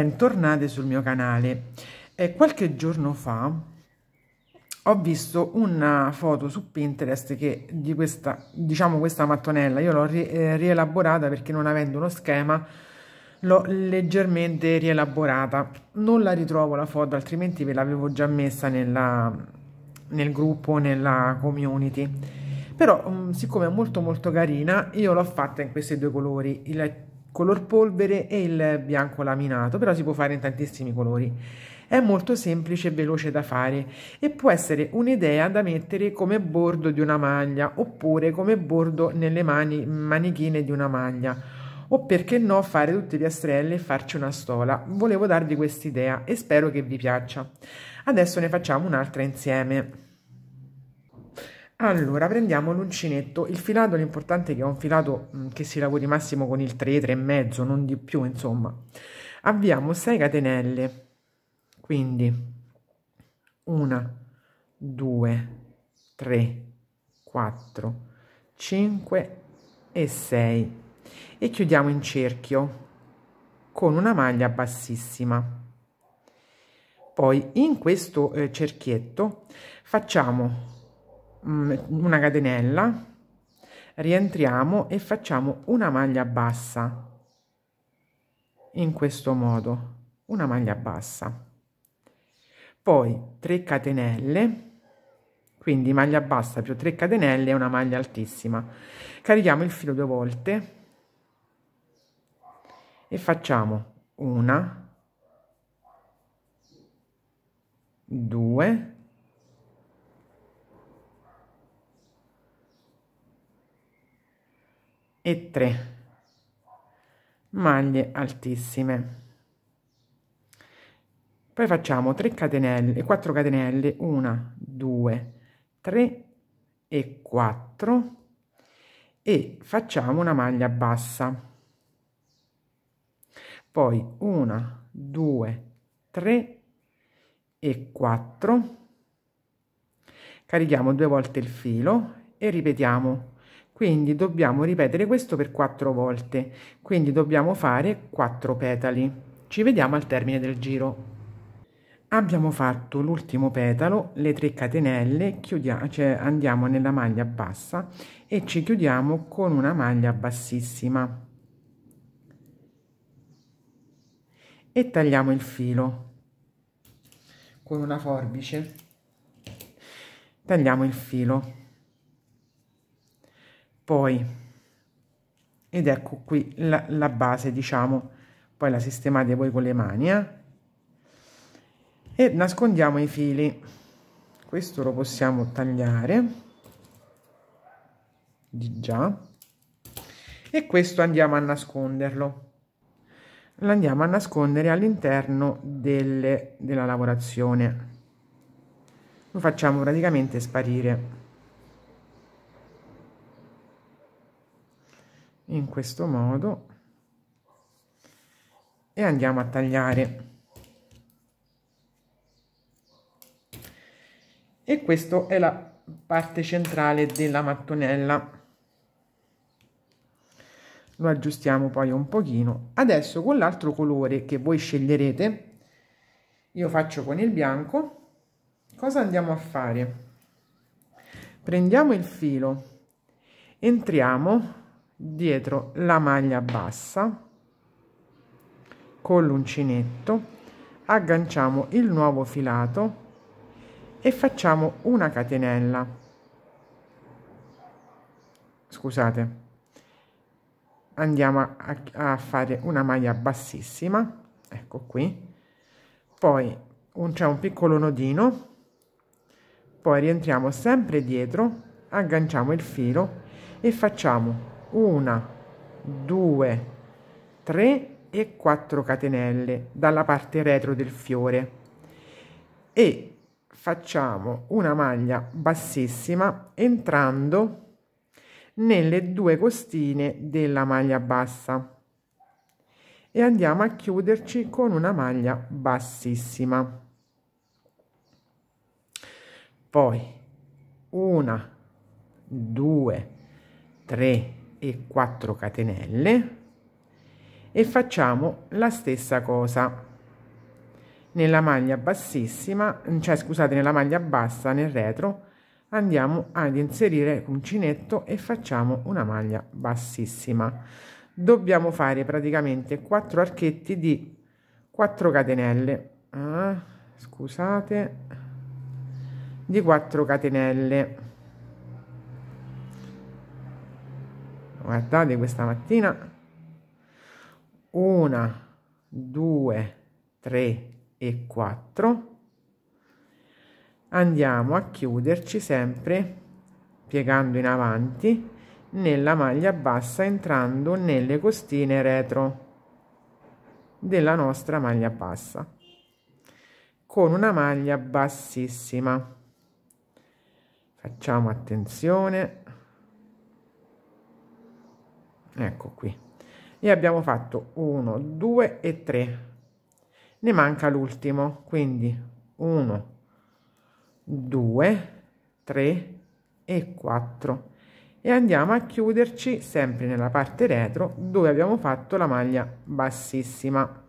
Bentornate sul mio canale. Eh, qualche giorno fa ho visto una foto su Pinterest che di questa, diciamo questa mattonella, io l'ho ri eh, rielaborata perché non avendo uno schema l'ho leggermente rielaborata. Non la ritrovo la foto, altrimenti ve l'avevo già messa nella, nel gruppo, nella community. Però mm, siccome è molto molto carina, io l'ho fatta in questi due colori, il color polvere e il bianco laminato, però si può fare in tantissimi colori. È molto semplice e veloce da fare e può essere un'idea da mettere come bordo di una maglia oppure come bordo nelle mani, manichine di una maglia o perché no fare tutte piastrelle e farci una stola. Volevo darvi questa idea e spero che vi piaccia. Adesso ne facciamo un'altra insieme. Allora, prendiamo l'uncinetto. Il filato, l'importante è che è un filato mm, che si lavori massimo con il 3, 3,5, non di più, insomma. Abbiamo 6 catenelle, quindi 1, 2, 3, 4, 5 e 6. E chiudiamo in cerchio con una maglia bassissima. Poi in questo eh, cerchietto facciamo Mm, una catenella rientriamo e facciamo una maglia bassa in questo modo una maglia bassa poi 3 catenelle quindi maglia bassa più 3 catenelle è una maglia altissima carichiamo il filo due volte e facciamo una due e 3 maglie altissime poi facciamo 3 catenelle 4 catenelle 1 2 3 e 4 e facciamo una maglia bassa poi 1 2 3 e 4 carichiamo due volte il filo e ripetiamo quindi dobbiamo ripetere questo per quattro volte, quindi dobbiamo fare quattro petali. Ci vediamo al termine del giro. Abbiamo fatto l'ultimo petalo, le 3 catenelle, chiudiamo, cioè andiamo nella maglia bassa e ci chiudiamo con una maglia bassissima. E tagliamo il filo con una forbice. Tagliamo il filo poi ed ecco qui la, la base diciamo poi la sistemate voi con le mani eh? e nascondiamo i fili questo lo possiamo tagliare di già e questo andiamo a nasconderlo l'andiamo a nascondere all'interno della lavorazione lo facciamo praticamente sparire in questo modo e andiamo a tagliare e questa è la parte centrale della mattonella lo aggiustiamo poi un pochino adesso con l'altro colore che voi sceglierete io faccio con il bianco cosa andiamo a fare prendiamo il filo entriamo dietro la maglia bassa con l'uncinetto agganciamo il nuovo filato e facciamo una catenella scusate andiamo a, a fare una maglia bassissima ecco qui poi c'è un piccolo nodino poi rientriamo sempre dietro agganciamo il filo e facciamo una, due, tre e quattro catenelle dalla parte retro del fiore e facciamo una maglia bassissima entrando nelle due costine della maglia bassa e andiamo a chiuderci con una maglia bassissima poi una due tre e 4 catenelle e facciamo la stessa cosa nella maglia bassissima cioè scusate nella maglia bassa nel retro andiamo ad inserire uncinetto e facciamo una maglia bassissima dobbiamo fare praticamente 4 archetti di 4 catenelle ah, scusate di 4 catenelle guardate questa mattina, una, due, tre e quattro. Andiamo a chiuderci sempre piegando in avanti nella maglia bassa entrando nelle costine retro della nostra maglia bassa con una maglia bassissima facciamo attenzione ecco qui e abbiamo fatto 1 2 e 3 ne manca l'ultimo quindi 1 2 3 e 4 e andiamo a chiuderci sempre nella parte retro dove abbiamo fatto la maglia bassissima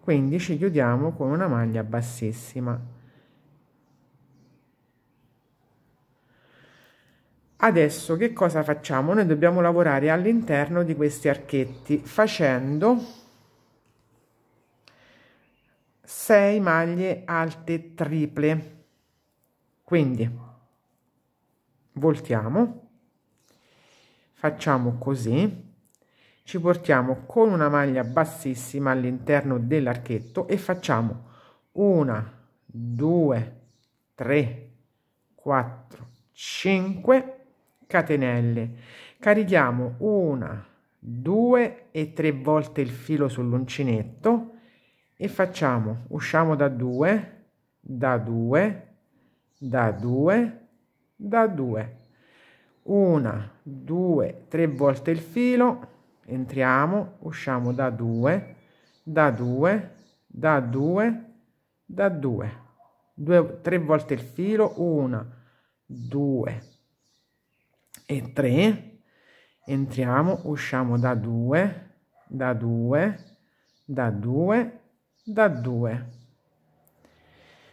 quindi ci chiudiamo con una maglia bassissima Adesso che cosa facciamo? Noi dobbiamo lavorare all'interno di questi archetti facendo 6 maglie alte triple. Quindi voltiamo, facciamo così, ci portiamo con una maglia bassissima all'interno dell'archetto e facciamo una, due, tre, quattro, cinque catenelle. Carichiamo una, due e tre volte il filo sull'uncinetto e facciamo usciamo da 2, da 2, da 2, da 2. Una, due, tre volte il filo, entriamo, usciamo da 2, da 2, da 2, da 2. 3 volte il filo, 1, 2, e 3, entriamo, usciamo da 2, da 2, da 2, da 2.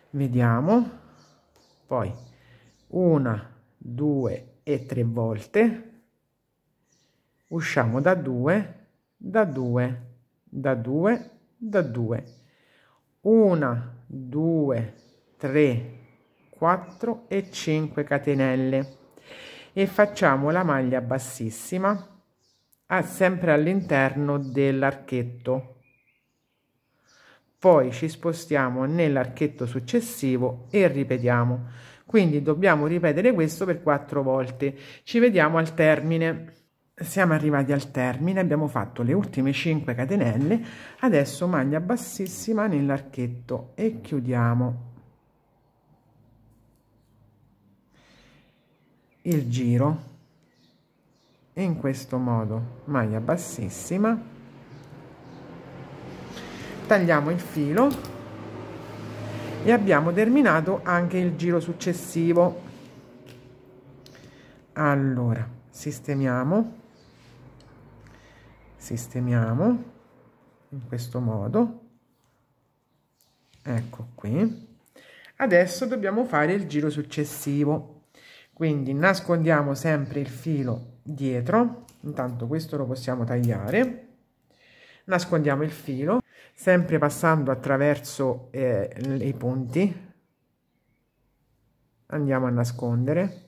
Vediamo, poi una, due e tre volte, usciamo da 2, da 2, da 2, da 2. 1, 2, 3, 4 e 5 catenelle e facciamo la maglia bassissima ah, sempre all'interno dell'archetto poi ci spostiamo nell'archetto successivo e ripetiamo quindi dobbiamo ripetere questo per quattro volte ci vediamo al termine siamo arrivati al termine abbiamo fatto le ultime 5 catenelle adesso maglia bassissima nell'archetto e chiudiamo il giro in questo modo maglia bassissima tagliamo il filo e abbiamo terminato anche il giro successivo allora sistemiamo sistemiamo in questo modo ecco qui adesso dobbiamo fare il giro successivo quindi nascondiamo sempre il filo dietro intanto questo lo possiamo tagliare nascondiamo il filo sempre passando attraverso eh, i punti andiamo a nascondere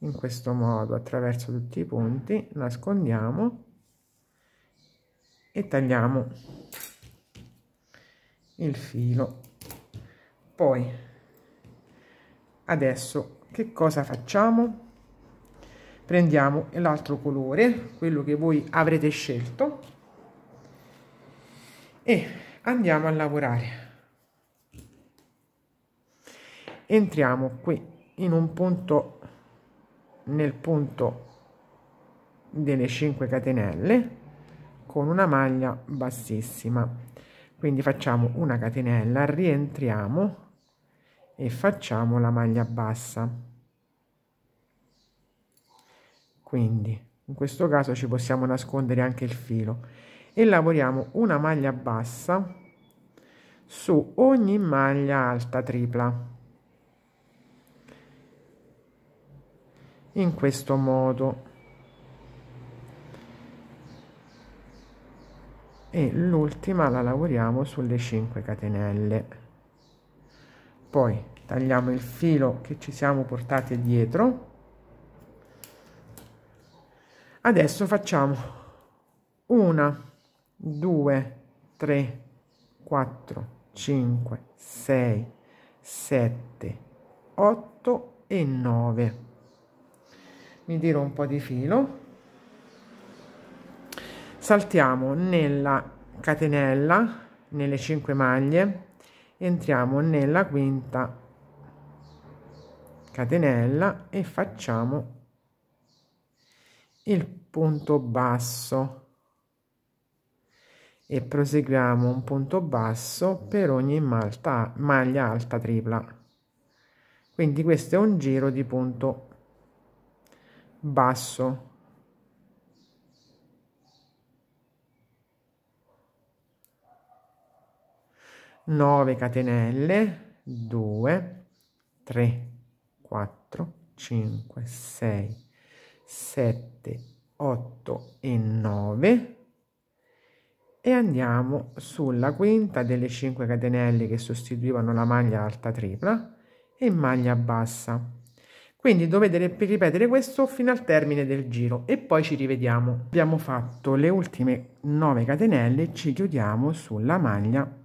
in questo modo attraverso tutti i punti nascondiamo e tagliamo il filo poi adesso che cosa facciamo prendiamo l'altro colore quello che voi avrete scelto e andiamo a lavorare entriamo qui in un punto nel punto delle 5 catenelle con una maglia bassissima quindi facciamo una catenella rientriamo e facciamo la maglia bassa quindi in questo caso ci possiamo nascondere anche il filo e lavoriamo una maglia bassa su ogni maglia alta tripla in questo modo e l'ultima la lavoriamo sulle 5 catenelle poi tagliamo il filo che ci siamo portati dietro adesso facciamo una due tre quattro cinque sei sette otto e nove mi tiro un po di filo saltiamo nella catenella nelle 5 maglie entriamo nella quinta catenella e facciamo il punto basso e proseguiamo un punto basso per ogni malta, maglia alta tripla quindi questo è un giro di punto basso 9 catenelle 2 3 4 5 6 7 8 e 9 e andiamo sulla quinta delle 5 catenelle che sostituivano la maglia alta tripla e maglia bassa quindi dovete ripetere questo fino al termine del giro e poi ci rivediamo abbiamo fatto le ultime 9 catenelle ci chiudiamo sulla maglia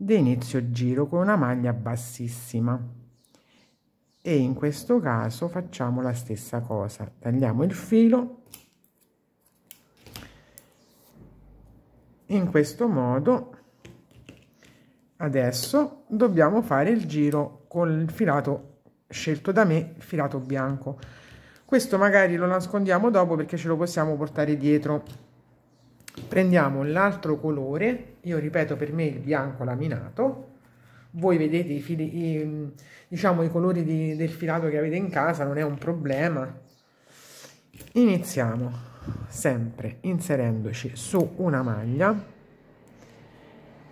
ed inizio il giro con una maglia bassissima e in questo caso facciamo la stessa cosa tagliamo il filo in questo modo adesso dobbiamo fare il giro con il filato scelto da me filato bianco questo magari lo nascondiamo dopo perché ce lo possiamo portare dietro prendiamo l'altro colore, io ripeto per me il bianco laminato, voi vedete i, fili, i, diciamo, i colori di, del filato che avete in casa, non è un problema. Iniziamo sempre inserendoci su una maglia,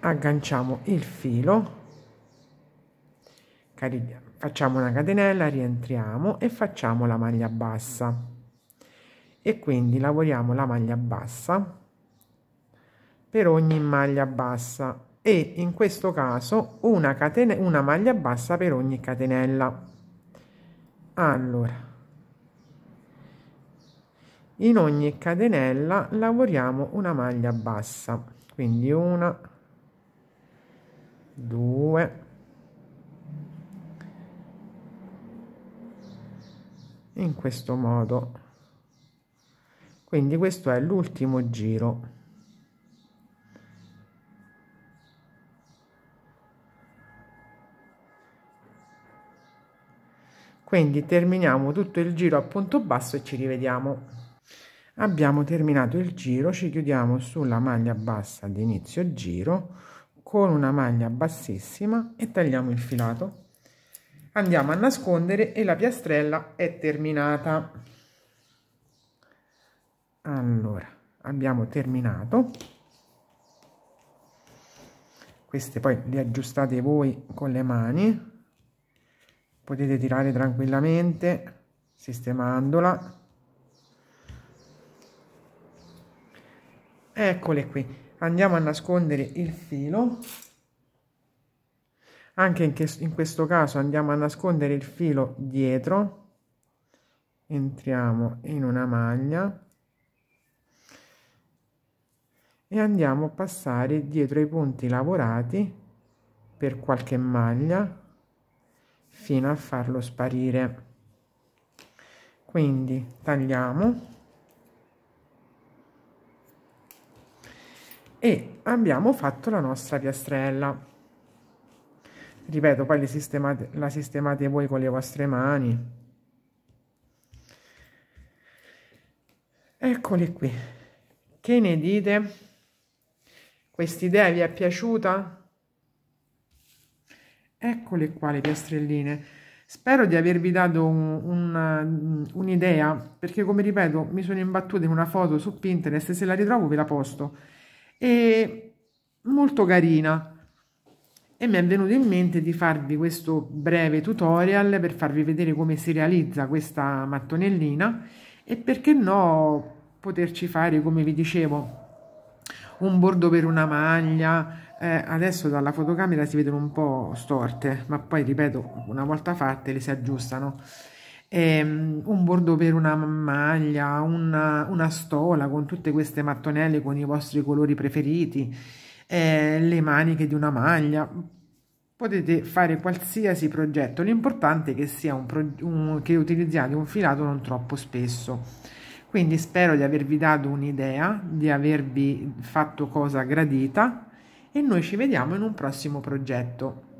agganciamo il filo, facciamo una catenella, rientriamo e facciamo la maglia bassa. E quindi lavoriamo la maglia bassa per ogni maglia bassa e in questo caso una, catena, una maglia bassa per ogni catenella. Allora, in ogni catenella lavoriamo una maglia bassa, quindi una, due, in questo modo. Quindi questo è l'ultimo giro. quindi terminiamo tutto il giro a punto basso e ci rivediamo abbiamo terminato il giro ci chiudiamo sulla maglia bassa di inizio giro con una maglia bassissima e tagliamo il filato andiamo a nascondere e la piastrella è terminata allora abbiamo terminato queste poi le aggiustate voi con le mani potete tirare tranquillamente sistemandola eccole qui andiamo a nascondere il filo anche in, che, in questo caso andiamo a nascondere il filo dietro entriamo in una maglia e andiamo a passare dietro i punti lavorati per qualche maglia fino a farlo sparire quindi tagliamo e abbiamo fatto la nostra piastrella ripeto poi le sistemate, la sistemate voi con le vostre mani eccoli qui che ne dite quest'idea vi è piaciuta Eccole qua le piastrelline. Spero di avervi dato un'idea, un, un mm, perché come ripeto mi sono imbattuta in una foto su Pinterest, se la ritrovo ve la posto. E molto carina. E mi è venuto in mente di farvi questo breve tutorial per farvi vedere come si realizza questa mattonellina e perché no poterci fare, come vi dicevo, un bordo per una maglia, eh, adesso dalla fotocamera si vedono un po' storte ma poi ripeto una volta fatte le si aggiustano ehm, un bordo per una maglia una, una, stola con tutte queste mattonelle con i vostri colori preferiti eh, le maniche di una maglia potete fare qualsiasi progetto l'importante è che sia un, pro, un che utilizziate un filato non troppo spesso quindi spero di avervi dato un'idea, di avervi fatto cosa gradita e noi ci vediamo in un prossimo progetto.